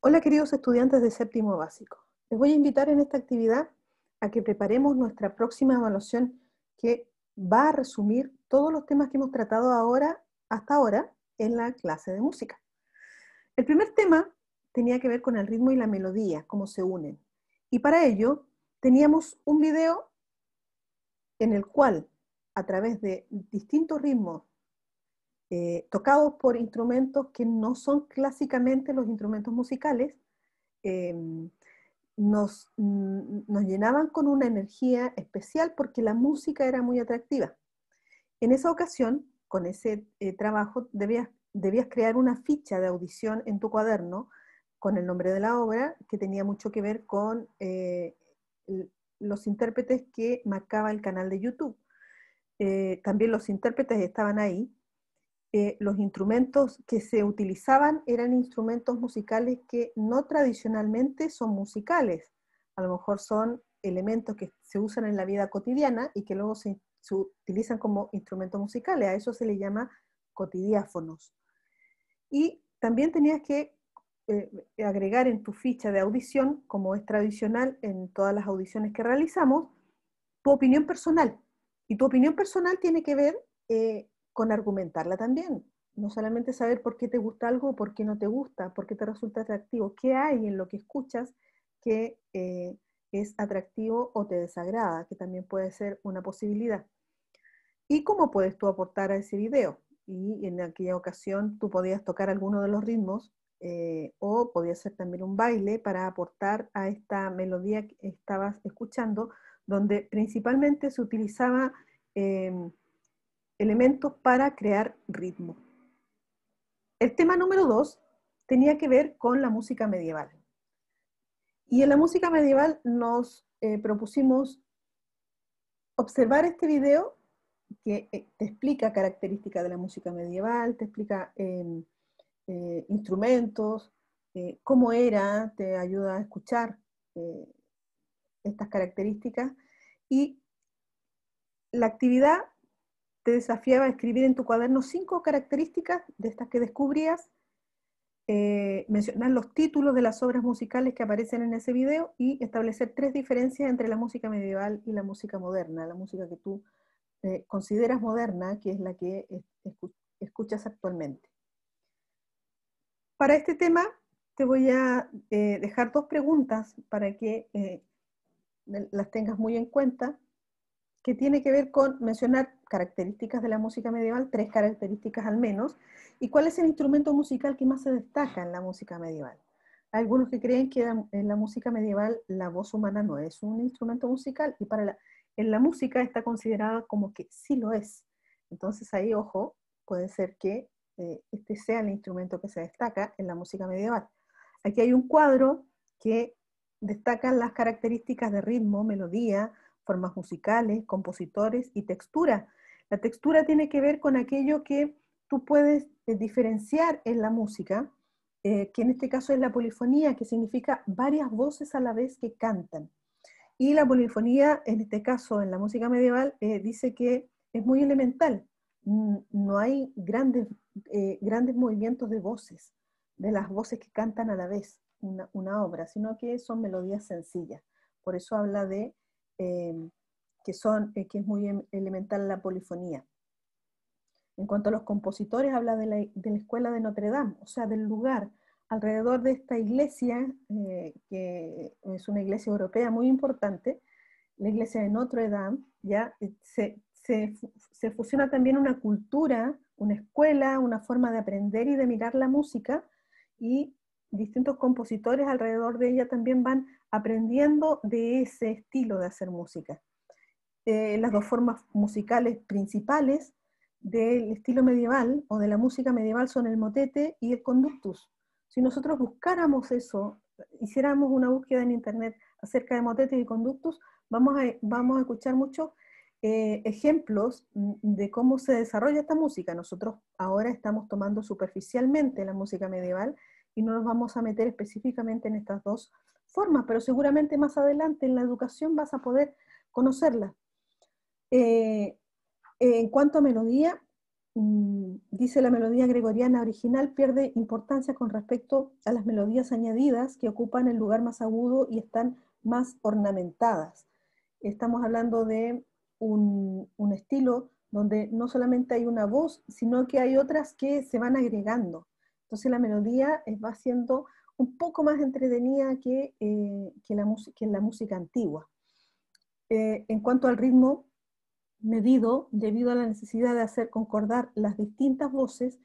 Hola queridos estudiantes de séptimo básico. Les voy a invitar en esta actividad a que preparemos nuestra próxima evaluación que va a resumir todos los temas que hemos tratado ahora, hasta ahora en la clase de música. El primer tema tenía que ver con el ritmo y la melodía, cómo se unen. Y para ello teníamos un video en el cual, a través de distintos ritmos eh, tocados por instrumentos que no son clásicamente los instrumentos musicales, em, mm, nos, llenaban con una energía especial porque la música era muy atractiva. En esa ocasión, con ese eh, trabajo, debías, debías crear una ficha de audición en tu cuaderno con el nombre de la obra, que tenía mucho que ver con eh, los intérpretes que marcaba el canal de YouTube. también los intérpretes estaban ahí eh, los instrumentos que se utilizaban eran instrumentos musicales que no tradicionalmente son musicales, a lo mejor son elementos que se usan en la vida cotidiana y que luego se, utilizan como instrumentos musicales, a eso se le llama cotidiáfonos. Y también tenías que eh, agregar en tu ficha de audición, como es tradicional en todas las audiciones que realizamos, tu opinión personal. Y tu opinión personal tiene que ver eh, con argumentarla también. No solamente saber por qué te gusta algo, por qué no te gusta, por qué te resulta atractivo, qué hay en lo que escuchas que eh, es atractivo o te desagrada, que también puede ser una posibilidad. ¿Y cómo puedes tú aportar a ese video? Y en aquella ocasión tú podías tocar alguno de los ritmos eh, o podías hacer también un baile para aportar a esta melodía que estabas escuchando, donde principalmente se utilizaba em, elementos para crear ritmo. El tema número dos tenía que ver con la música medieval. Y en la música medieval nos eh, propusimos observar este video que eh, te explica características de la música medieval, te explica em, eh, instrumentos, cómo era, te ayuda a escuchar estas características. Y la actividad te desafiaba a escribir en tu cuaderno cinco características de estas que descubrías, eh, mencionar los títulos de las obras musicales que aparecen en ese video y establecer tres diferencias entre la música medieval y la música moderna, la música que tú eh, consideras moderna, que es la que escuchas actualmente. Para este tema te voy a eh, dejar dos preguntas para que las tengas muy en cuenta que tiene que ver con mencionar características de la música medieval, tres características al menos, y cuál es el instrumento musical que más se destaca en la música medieval. Hay algunos que creen que en la música medieval la voz humana no es un instrumento musical y para en la música está considerada como que sí lo es. Entonces ahí, ojo, puede ser que eh, este sea el instrumento que se destaca en la música medieval. Aquí hay un cuadro que destaca las características de ritmo, melodía, formas musicales, compositores y textura. La textura tiene que ver con aquello que tú puedes eh, diferenciar en la música, eh, que en este caso es la polifonía, que significa varias voces a la vez que cantan. Y la polifonía, en este caso, en la música medieval, eh, dice que es muy elemental. No hay grandes, grandes movimientos de voces, de las voces que cantan a la vez una, una obra, sino que son melodías sencillas. Por eso habla de Em, que, son, eh, que es muy em, elemental la polifonía. En cuanto a los compositores, habla de la, escuela de Notre Dame, o sea, del lugar alrededor de esta iglesia, eh, que es una iglesia europea muy importante, la iglesia de Notre Dame, ya eh, se fusiona también una cultura, una escuela, una forma de aprender y de mirar la música, y distintos compositores alrededor de ella también van aprendiendo de ese estilo de hacer música. Eh, las dos formas musicales principales del estilo medieval o de la música medieval son el motete y el conductus. Si nosotros buscáramos eso, hiciéramos una búsqueda en internet acerca de motetes y conductus, vamos a, vamos a escuchar muchos eh, ejemplos de cómo se desarrolla esta música. Nosotros ahora estamos tomando superficialmente la música medieval y no nos vamos a meter específicamente en estas dos pero seguramente más adelante en la educación vas a poder conocerla. Eh, en cuanto a melodía, mm, dice la melodía gregoriana original pierde importancia con respecto a las melodías añadidas que ocupan el lugar más agudo y están más ornamentadas. Estamos hablando de un, un estilo donde no solamente hay una voz, sino que hay otras que se van agregando. Entonces la melodía va siendo un poco más entretenida que, eh, la, música antigua. Eh, en cuanto al ritmo medido, debido a la necesidad de hacer concordar las distintas voces,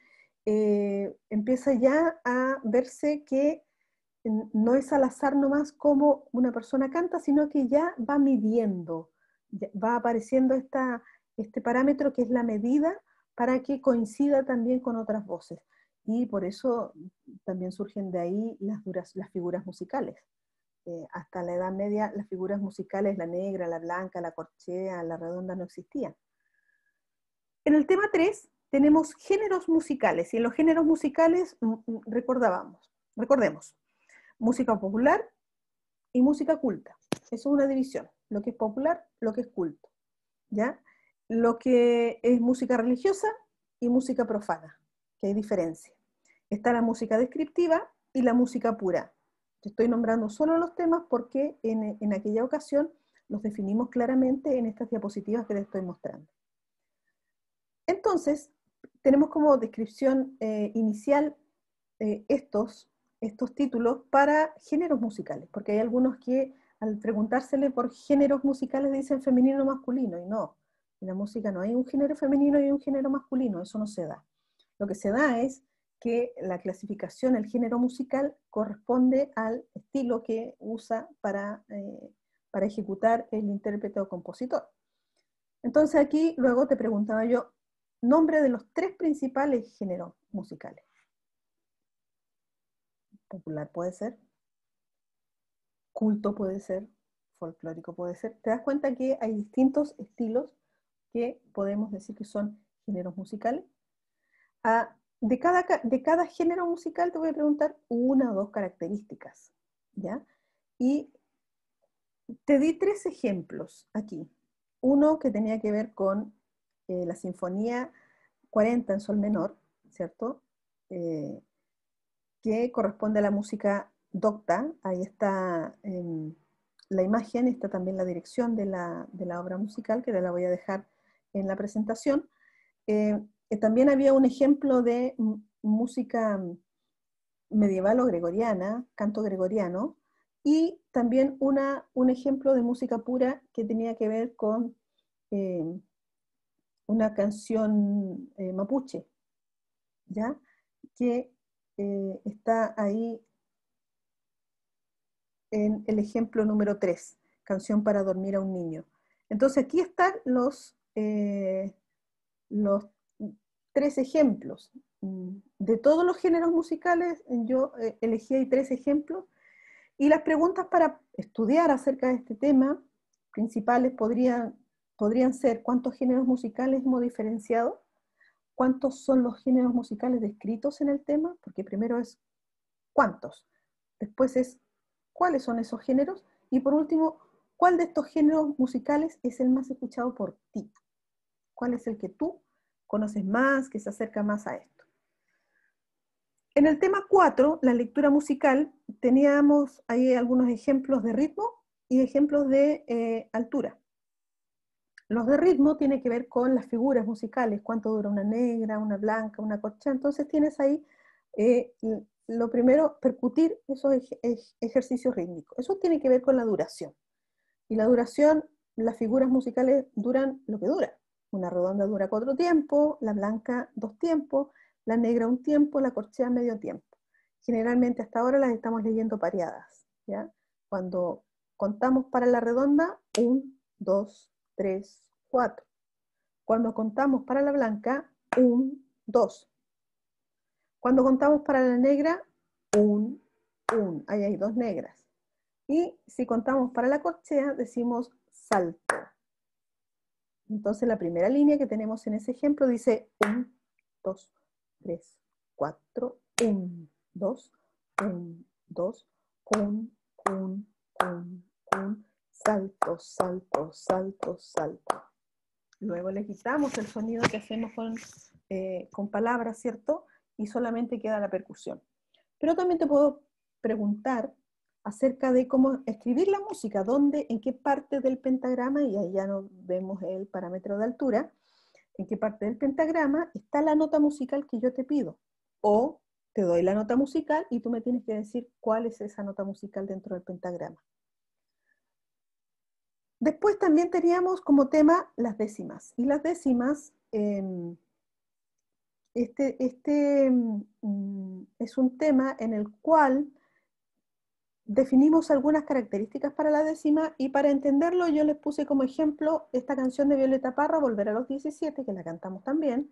eh, empieza ya a verse que no es al azar nomás como una persona canta, sino que ya va midiendo, va apareciendo este parámetro que es la medida para que coincida también con otras voces y por eso también surgen de ahí las, figuras musicales. Eh, hasta la Edad Media las figuras musicales, la negra, la blanca, la corchea, la redonda, no existían. En el tema 3 tenemos géneros musicales y en los géneros musicales mm, mm, recordábamos, recordemos, música popular y música culta. Eso es una división, lo que es popular, lo que es culto, ¿ya? Lo que es música religiosa y música profana que hay diferencia. Está la música descriptiva y la música pura. estoy nombrando solo los temas porque en, aquella ocasión los definimos claramente en estas diapositivas que les estoy mostrando. Entonces, tenemos como descripción eh, inicial eh, estos, estos títulos para géneros musicales, porque hay algunos que al preguntársele por géneros musicales dicen femenino o masculino, y no, en la música no hay un género femenino y un género masculino, eso no se da lo que se da es que la clasificación, el género musical, corresponde al estilo que usa para, eh, para ejecutar el intérprete o compositor. Entonces aquí luego te preguntaba yo, nombre de los tres principales géneros musicales. Popular puede ser, culto puede ser, folclórico puede ser. Te das cuenta que hay distintos estilos que podemos decir que son géneros musicales de, cada, de cada género musical te voy a preguntar una o dos características, ¿ya? Y te di tres ejemplos aquí. Uno que tenía que ver con eh, la Sinfonía 40 en Sol menor, ¿cierto? Eh, que corresponde a la música docta. Ahí está em, la imagen, está también la dirección de la, de la, obra musical, que te la voy a dejar en la presentación. Eh, también había un ejemplo de música medieval o gregoriana, canto gregoriano, y también una, un ejemplo de música pura que tenía que ver con em, una canción eh, mapuche, ¿ya? Que eh, está ahí en el ejemplo número 3, canción para dormir a un niño. Entonces aquí están los, eh, los tres ejemplos. De todos los géneros musicales, yo eh, elegí ahí tres ejemplos. Y las preguntas para estudiar acerca de este tema principales podrían, podrían ser cuántos géneros musicales hemos diferenciado, cuántos son los géneros musicales descritos en el tema, porque primero es cuántos, después es cuáles son esos géneros y por último, cuál de estos géneros musicales es el más escuchado por ti, cuál es el que tú conoces más, que se acerca más a esto. En el tema 4, la lectura musical, teníamos ahí algunos ejemplos de ritmo y ejemplos de eh, altura. Los de ritmo tienen que ver con las figuras musicales, cuánto dura una negra, una blanca, una corcha. Entonces tienes ahí eh, lo primero, percutir esos es ejercicios rítmicos. Eso tiene que ver con la duración. Y la duración, las figuras musicales duran lo que dura. Una redonda dura cuatro tiempos, la blanca dos tiempos, la negra un tiempo, la corchea medio tiempo. Generalmente hasta ahora las estamos leyendo pareadas. ¿ya? Cuando contamos para la redonda, un, dos, tres, cuatro. Cuando contamos para la blanca, un, dos. Cuando contamos para la negra, un, un. Ahí hay dos negras. Y si contamos para la corchea, decimos salto. Entonces la primera línea que tenemos en ese ejemplo dice 1, 2, 3, 4, 1, dos, 1, 2, 1, 1, 1, 1, salto, salto, salto, salto. Luego le quitamos el sonido que hacemos con, eh, con palabras, ¿cierto? Y solamente queda la percusión. Pero también te puedo preguntar acerca de cómo escribir la música, dónde, en qué parte del pentagrama, y ahí ya no vemos el parámetro de altura, en qué parte del pentagrama está la nota musical que yo te pido. O te doy la nota musical y tú me tienes que decir cuál es esa nota musical dentro del pentagrama. Después también teníamos como tema las décimas. Y las décimas, em, este, este mm, es un tema en el cual definimos algunas características para la décima y para entenderlo yo les puse como ejemplo esta canción de Violeta Parra, Volver a los 17, que la cantamos también,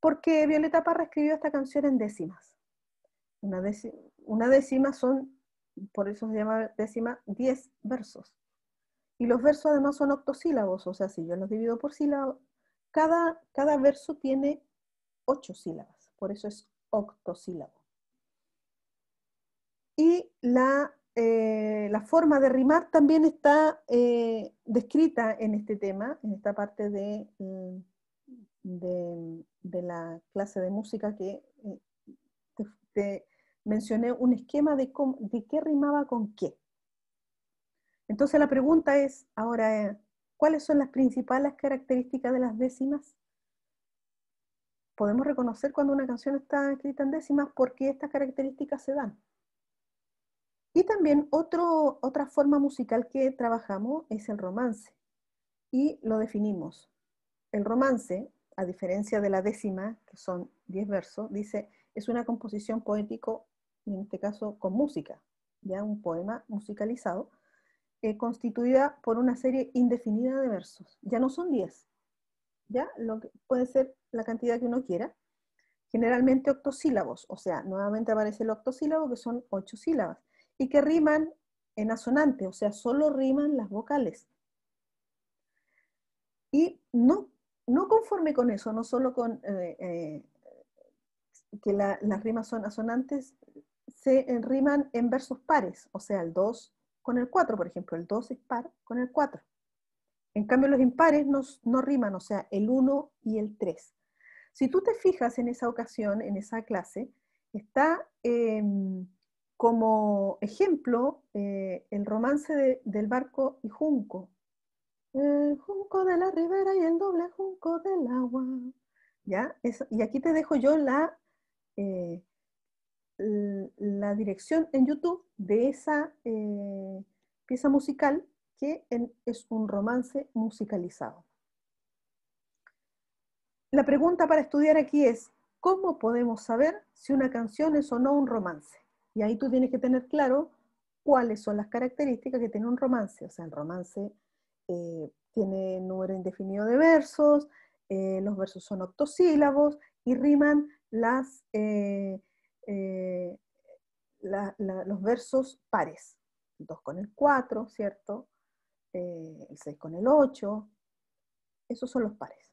porque Violeta Parra escribió esta canción en décimas. Una, décima, son, por eso se llama décima, 10 versos. Y los versos además son octosílabos, o sea, si yo los divido por sílabos, cada, cada verso tiene ocho sílabas, por eso es octosílabo. Y eh, la, forma de rimar también está eh, descrita en este tema, en esta parte de, mm, la clase de música que eh, te, mencioné un esquema de, de qué rimaba con qué. Entonces la pregunta es ahora, ¿cuáles son las principales características de las décimas? podemos reconocer cuando una canción está escrita en décimas porque estas características se dan. Y también otra forma musical que trabajamos es el romance. Y lo definimos. El romance, a diferencia de la décima, que son diez versos, dice, es una composición poético, en este caso con música, ya un poema musicalizado, eh, constituida por una serie indefinida de versos. Ya no son diez, ya lo que puede ser la cantidad que uno quiera. Generalmente octosílabos, o sea, nuevamente aparece el octosílabo, que son ocho sílabas y que riman en asonante, o sea, solo riman las vocales. Y no, no conforme con eso, no solo con eh, eh, que las rimas son asonantes, se eh, riman en versos pares, o sea, el 2 con el 4, por ejemplo, el 2 es par con el 4. En cambio, los impares no, riman, o sea, el 1 y el 3. Si tú te fijas en esa ocasión, en esa clase, está... Em, como ejemplo, eh, el romance del barco y junco. El junco de la ribera y el doble junco del agua. ¿Ya? y aquí te dejo yo la, eh, la dirección en YouTube de esa eh, pieza musical que es un romance musicalizado. La pregunta para estudiar aquí es, ¿cómo podemos saber si una canción es o no un romance? Y ahí tú tienes que tener claro cuáles son las características que tiene un romance. O sea, el romance eh, tiene número indefinido de versos, eh, los versos son octosílabos y riman las, eh, los versos pares. Dos 2 con el 4, ¿cierto? el 6 con el 8. Esos son los pares.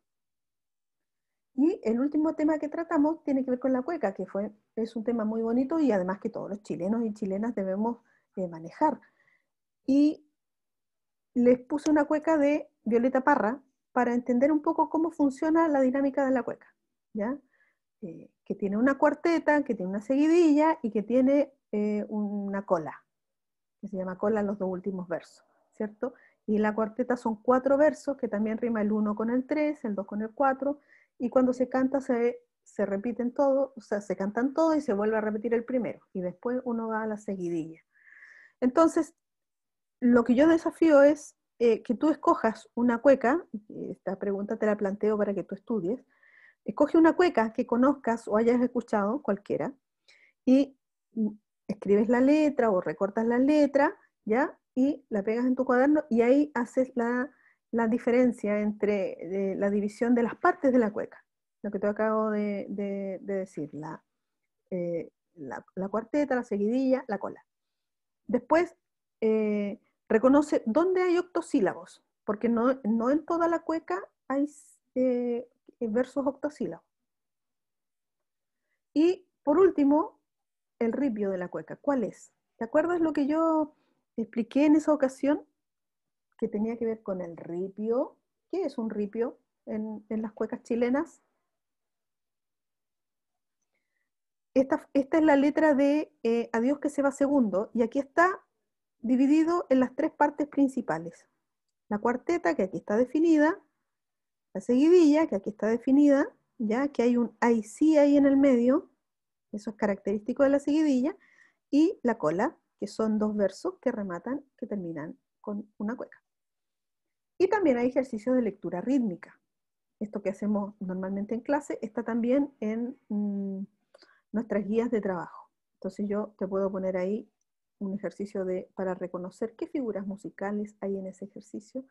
Y el último tema que tratamos tiene que ver con la cueca, que fue, es un tema muy bonito y además que todos los chilenos y chilenas debemos eh, manejar. Y les puse una cueca de Violeta Parra para entender un poco cómo funciona la dinámica de la cueca, ¿ya? Eh, que tiene una cuarteta, que tiene una seguidilla y que tiene eh, una cola, que se llama cola en los dos últimos versos, ¿cierto? Y la cuarteta son cuatro versos, que también rima el uno con el tres, el dos con el cuatro y cuando se canta se, se repiten todo, o sea, se cantan todo y se vuelve a repetir el primero, y después uno va a la seguidilla. Entonces, lo que yo desafío es eh, que tú escojas una cueca, esta pregunta te la planteo para que tú estudies, escoge una cueca que conozcas o hayas escuchado, cualquiera, y escribes la letra o recortas la letra, ¿ya? Y la pegas en tu cuaderno y ahí haces la la diferencia entre eh, la división de las partes de la cueca, lo que te acabo de, decir, eh, la, la, cuarteta, la seguidilla, la cola. Después, eh, reconoce dónde hay octosílabos, porque no, en toda la cueca hay versos octosílabos. Y por último, el ripio de la cueca. ¿Cuál es? ¿Te acuerdas lo que yo expliqué en esa ocasión? que tenía que ver con el ripio. ¿Qué es un ripio en, las cuecas chilenas? Esta, esta, es la letra de eh, Adiós que se va segundo, y aquí está dividido en las tres partes principales. La cuarteta, que aquí está definida, la seguidilla, que aquí está definida, ya que hay un ahí sí ahí en el medio, eso es característico de la seguidilla, y la cola, que son dos versos que rematan, que terminan con una cueca. Y también hay ejercicios de lectura rítmica. Esto que hacemos normalmente en clase está también en mm, nuestras guías de trabajo. Entonces yo te puedo poner ahí un ejercicio de, para reconocer qué figuras musicales hay en ese ejercicio.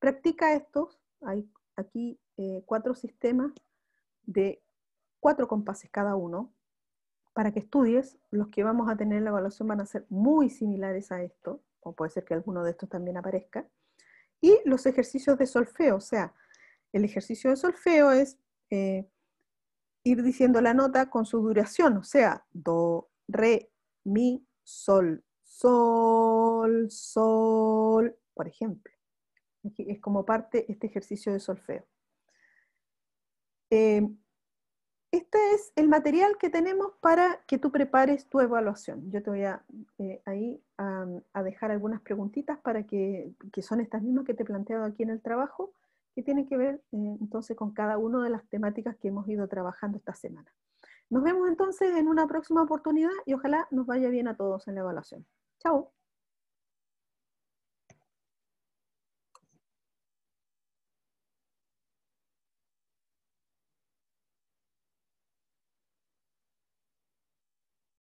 Practica estos, hay aquí eh, cuatro sistemas de cuatro compases cada uno. Para que estudies, los que vamos a tener en la evaluación van a ser muy similares a esto, o puede ser que alguno de estos también aparezca y los ejercicios de solfeo. O sea, el ejercicio de solfeo es eh, ir diciendo la nota con su duración, o sea, do, re, mi, sol, sol, sol, por ejemplo. Es como parte este ejercicio de solfeo. Eh, este es el material que tenemos para que tú prepares tu evaluación. Yo te voy a, eh, ahí a, dejar algunas preguntitas para que, que son estas mismas que te he planteado aquí en el trabajo, que tienen que ver eh, entonces con cada una de las temáticas que hemos ido trabajando esta semana. Nos vemos entonces en una próxima oportunidad y ojalá nos vaya bien a todos en la evaluación. Chao.